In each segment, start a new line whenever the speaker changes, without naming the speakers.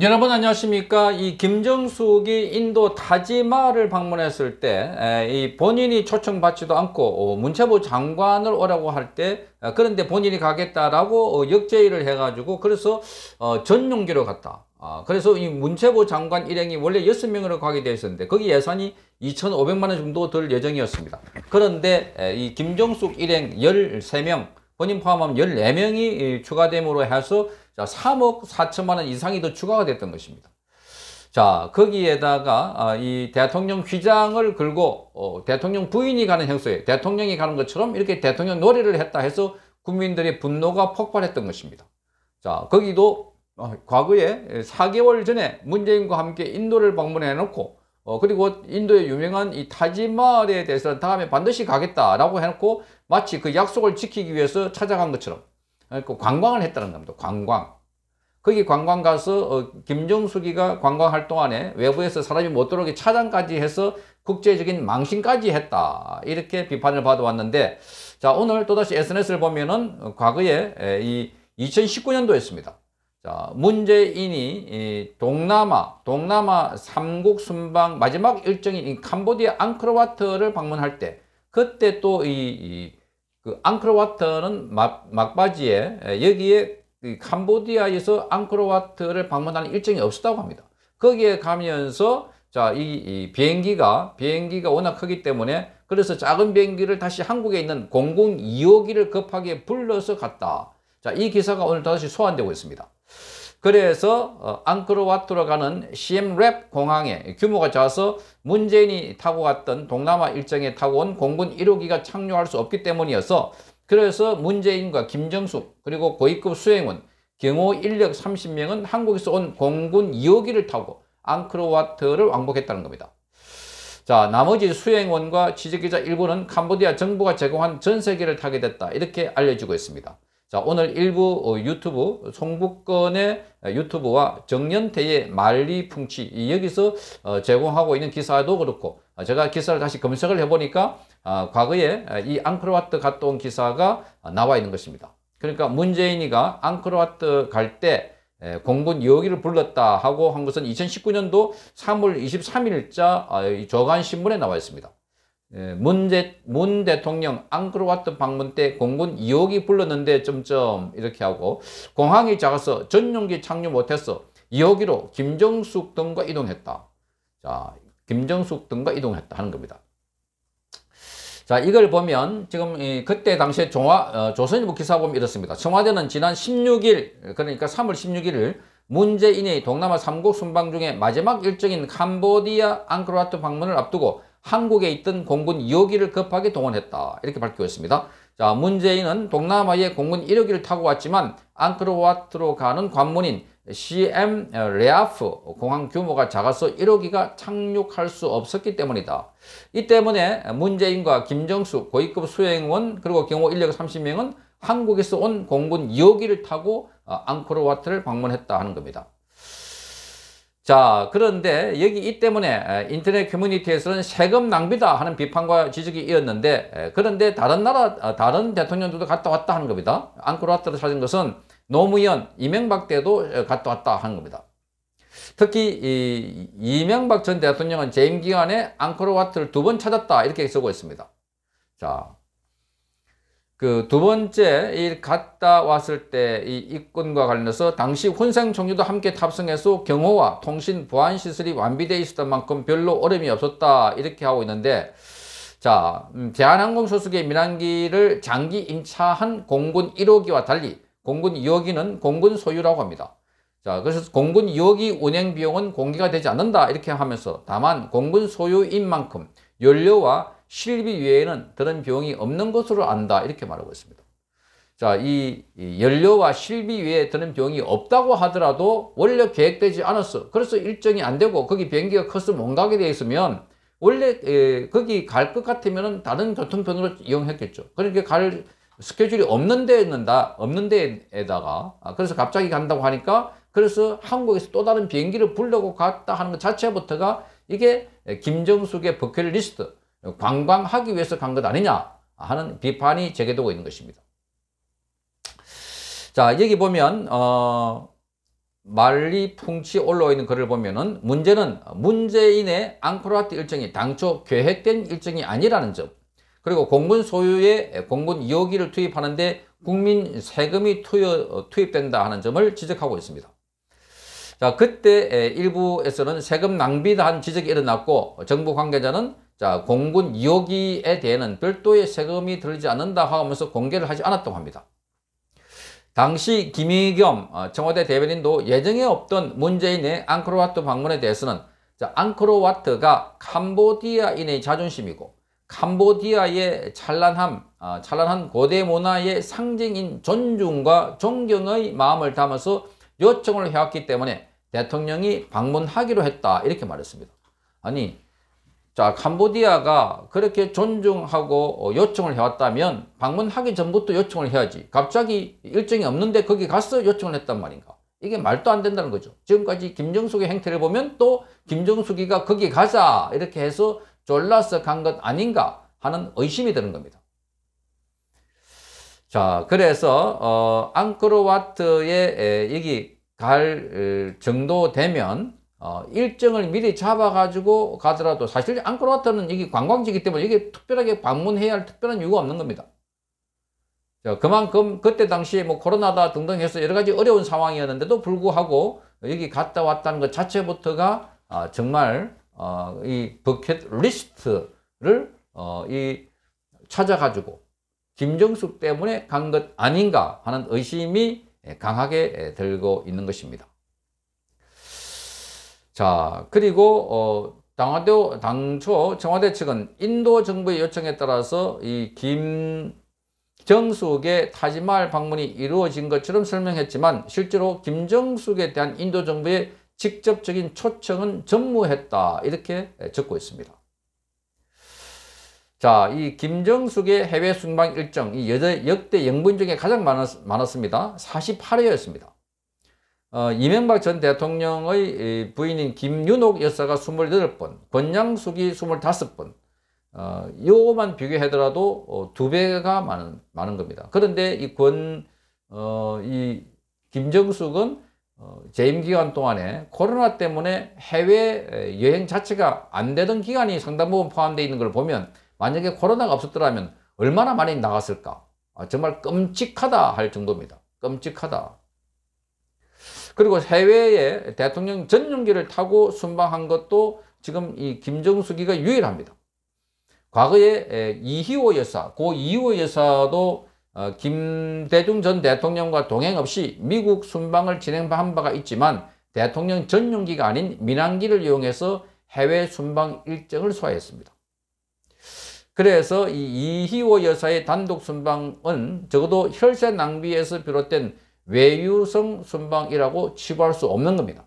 여러분 안녕하십니까 이 김정숙이 인도 타지마를 방문했을 때이 본인이 초청받지도 않고 어, 문체부 장관을 오라고 할때 어, 그런데 본인이 가겠다라고 어, 역제의를 해가지고 그래서 전용기로 갔다 아, 그래서 이 문체부 장관 일행이 원래 6명으로 가게 되어 있었는데 거기 예산이 2,500만 원 정도 들 예정이었습니다 그런데 이 김정숙 일행 13명 본인 포함하면 14명이 추가됨으로 해서 자, 3억 4천만 원 이상이 더 추가가 됐던 것입니다. 자, 거기에다가 아, 이 대통령 휘장을 걸고 어, 대통령 부인이 가는 형소에 대통령이 가는 것처럼 이렇게 대통령 노래를 했다 해서 국민들의 분노가 폭발했던 것입니다. 자, 거기도 어, 과거에 4개월 전에 문재인과 함께 인도를 방문해 놓고 어, 그리고 인도의 유명한 이 타지마할에 대해서는 다음에 반드시 가겠다라고 해놓고 마치 그 약속을 지키기 위해서 찾아간 것처럼 그 관광을 했다는 겁니다. 관광. 거기 관광 가서 어, 김정숙이가 관광 할동안에 외부에서 사람이 못 들어오게 차단까지 해서 국제적인 망신까지 했다 이렇게 비판을 받아왔는데 자 오늘 또다시 SNS를 보면은 과거에 이 2019년도였습니다. 자 문재인이 동남아 동남아 삼국 순방 마지막 일정인 캄보디아 앙크로와트를 방문할 때 그때 또이 그 앙크로와트는 막, 바지에 여기에 캄보디아에서 앙크로와트를 방문하는 일정이 없었다고 합니다. 거기에 가면서 자, 이, 이, 비행기가 비행기가 워낙 크기 때문에 그래서 작은 비행기를 다시 한국에 있는 002호기를 급하게 불러서 갔다. 자, 이 기사가 오늘 다시 소환되고 있습니다. 그래서 어, 앙크로와트로 가는 시엠랩 공항에 규모가 작아서 문재인이 타고 갔던 동남아 일정에 타고 온 공군 1호기가 착륙할 수 없기 때문이어서 그래서 문재인과 김정숙 그리고 고위급 수행원 경호 인력 30명은 한국에서 온 공군 2호기를 타고 앙크로와트를 왕복했다는 겁니다. 자, 나머지 수행원과 취재기자 일부는 캄보디아 정부가 제공한 전세계를 타게 됐다. 이렇게 알려지고 있습니다. 자, 오늘 일부 어, 유튜브 송북건의 유튜브와 정년태의 말리풍치 여기서 어, 제공하고 있는 기사도 그렇고 아, 제가 기사를 다시 검색을 해보니까 아, 과거에 아, 이 앙크로와트 갔다 온 기사가 나와 있는 것입니다. 그러니까 문재인이가 앙크로와트 갈 때 공군 여기를 불렀다 하고 한 것은 2019년도 3월 23일자 조간신문에 나와 있습니다. 예, 문, 제, 문 대통령 앙크로와트 방문 때 공군 2호기 불렀는데 점점 이렇게 하고 공항이 작아서 전용기 착륙 못했어 2호기로 김정숙 등과 이동했다 자 김정숙 등과 이동했다 하는 겁니다 자 이걸 보면 지금 이, 그때 당시에 종화, 어, 조선일보 기사 보면 이렇습니다 청와대는 지난 16일 그러니까 3월 16일을 문재인의 동남아 3국 순방 중에 마지막 일정인 캄보디아 앙크로와트 방문을 앞두고 한국에 있던 공군 2호기를 급하게 동원했다. 이렇게 밝혔습니다. 자, 문재인은 동남아에 공군 1호기를 타고 왔지만 앙크로와트로 가는 관문인 CM 레아프 공항 규모가 작아서 1호기가 착륙할 수 없었기 때문이다. 이 때문에 문재인과 김정수 고위급 수행원 그리고 경호 인력 30명은 한국에서 온 공군 2호기를 타고 앙크로와트를 어, 방문했다 하는 겁니다. 자 그런데 여기 이 때문에 인터넷 커뮤니티에서는 세금 낭비다 하는 비판과 지적이 이었는데 그런데 다른 나라 어, 다른 대통령들도 갔다 왔다 하는 겁니다. 앙코르와트를 찾은 것은 노무현 이명박 때도 갔다 왔다 하는 겁니다. 특히 이, 이명박 전 대통령은 재임 기간에 앙코르와트를 두 번 찾았다 이렇게 쓰고 있습니다. 자 그두 번째 이 갔다 왔을 때 이 입건과 관련해서 당시 훈생 종류도 함께 탑승해서 경호와 통신 보안 시설이 완비되어 있었던 만큼 별로 어려움이 없었다 이렇게 하고 있는데 자 음, 대한항공 소속의 민항기를 장기 임차한 공군 1호기와 달리 공군 2호기는 공군 소유라고 합니다. 자, 그래서 공군 2호기 운행 비용은 공개가 되지 않는다 이렇게 하면서 다만 공군 소유인 만큼 연료와 실비 외에는 다른 병이 없는 것으로 안다 이렇게 말하고 있습니다. 자, 이 연료와 실비 외에 드는 비용이 없다고 하더라도 원래 계획되지 않았어. 그래서 일정이 안 되고 거기 비행기가 커서 못 가게 돼 있으면 원래 에, 거기 갈 것 같으면 다른 교통편으로 이용했겠죠. 그러니까 갈 스케줄이 없는 데였는다. 없는 데에다가 아, 그래서 갑자기 간다고 하니까 그래서 한국에서 또 다른 비행기를 불려고 갔다 하는 것 자체부터가 이게 김정숙의 버킷리스트 관광하기 위해서 간 것 아니냐 하는 비판이 제기되고 있는 것입니다. 자 여기 보면 어, 말리 풍치 올라와 있는 글을 보면은 문제는 문재인의 앙코르와트 일정이 당초 계획된 일정이 아니라는 점 그리고 공군 소유의 공군 2기를 투입하는데 국민 세금이 투입된다 하는 점을 지적하고 있습니다. 자 그때 일부에서는 세금 낭비다 한 지적이 일어났고 정부 관계자는 자, 공군 여기에 대해는 별도의 세금이 들지 않는다 하면서 공개를 하지 않았다고 합니다. 당시 김희겸 어, 청와대 대변인도 예정에 없던 문재인의 앙크로와트 방문에 대해서는 자, 앙크로와트가 캄보디아인의 자존심이고 캄보디아의 찬란함, 어, 찬란한 고대 문화의 상징인 존중과 존경의 마음을 담아서 요청을 해왔기 때문에 대통령이 방문하기로 했다 이렇게 말했습니다. 아니 자, 캄보디아가 그렇게 존중하고 어, 요청을 해왔다면 방문하기 전부터 요청을 해야지. 갑자기 일정이 없는데 거기 가서 요청을 했단 말인가. 이게 말도 안 된다는 거죠. 지금까지 김정숙의 행태를 보면 또 김정숙이가 거기 가자 이렇게 해서 졸라서 간 것 아닌가 하는 의심이 드는 겁니다. 자, 그래서 어, 앙크로와트에 에, 여기 갈 어, 정도 되면 어, 일정을 미리 잡아가지고 가더라도 사실 앙코르와트는 이게 관광지이기 때문에 이게 특별하게 방문해야 할 특별한 이유가 없는 겁니다. 자, 그만큼 그때 당시에 뭐 코로나다 등등 해서 여러 가지 어려운 상황이었는데도 불구하고 여기 갔다 왔다는 것 자체부터가 아, 정말 어, 이 버킷 리스트를 어, 이 찾아가지고 김정숙 때문에 간 것 아닌가 하는 의심이 예, 강하게 예, 들고 있는 것입니다. 자, 그리고 어, 당화도 당초 청와대 측은 인도 정부의 요청에 따라서 이 김정숙의 타지마할 방문이 이루어진 것처럼 설명했지만 실제로 김정숙에 대한 인도 정부의 직접적인 초청은 전무했다 이렇게 적고 있습니다. 자, 이 김정숙의 해외 순방 일정, 이 역대 영분 중에 가장 많았, 많았습니다. 48회였습니다. 어, 이명박 전 대통령의 부인인 김윤옥 여사가 28번, 권양숙이 25번, 어, 요만 비교하더라도 어, 두 배가 많은, 많은 겁니다. 그런데 이 권, 어, 이 김정숙은 어, 재임 기간 동안에 코로나 때문에 해외 여행 자체가 안 되던 기간이 상당 부분 포함되어 있는 걸 보면 만약에 코로나가 없었더라면 얼마나 많이 나갔을까? 아, 정말 끔찍하다 할 정도입니다. 끔찍하다. 그리고 해외에 대통령 전용기를 타고 순방한 것도 지금 이 김정수기가 유일합니다. 과거에 이희호 여사, 고 이희호 여사도 어, 김대중 전 대통령과 동행 없이 미국 순방을 진행한 바가 있지만 대통령 전용기가 아닌 민항기를 이용해서 해외 순방 일정을 소화했습니다. 그래서 이 이희호 여사의 단독 순방은 적어도 혈세 낭비에서 비롯된 외유성 순방이라고 치부할 수 없는 겁니다.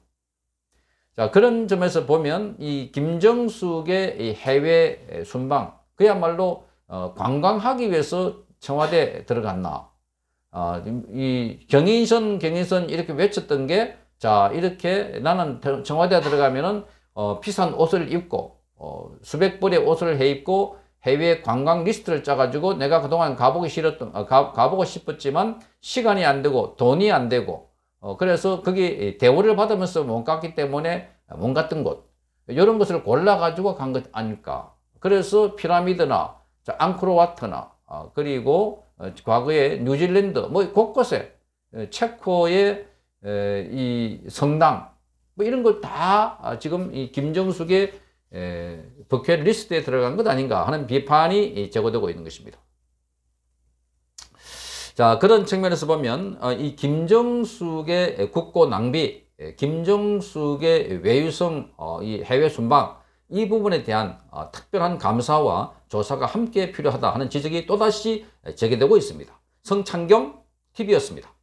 자, 그런 점에서 보면 이 김정숙의 이 해외 순방, 그야말로 어, 관광하기 위해서 청와대 들어갔나. 어, 이 경인선, 경인선 이렇게 외쳤던 게, 자, 이렇게 나는 청와대 들어가면은 어, 비싼 옷을 입고, 어, 수백 벌의 옷을 해 입고, 해외 관광 리스트를 짜가지고 내가 그동안 가보기 싫었던, 어, 가, 가보고 싶었지만 시간이 안 되고 돈이 안 되고, 어, 그래서 거기 대우를 받으면서 못 갔기 때문에 못 갔던 곳, 이런 것을 골라가지고 간 것 아닐까. 그래서 피라미드나 앙크로와트나, 어, 그리고 어, 과거에 뉴질랜드, 뭐 곳곳에 어, 체코의 에, 이 성당, 뭐 이런 걸 다 지금 이 김정숙의 북킷 예, 리스트에 들어간 것 아닌가 하는 비판이 제거되고 있는 것입니다. 자 그런 측면에서 보면 어, 이 김정숙의 국고 낭비, 예, 김정숙의 외유성, 어, 이 해외 순방 이 부분에 대한 어, 특별한 감사와 조사가 함께 필요하다 하는 지적이 또다시 제기되고 있습니다. 성창경 TV였습니다.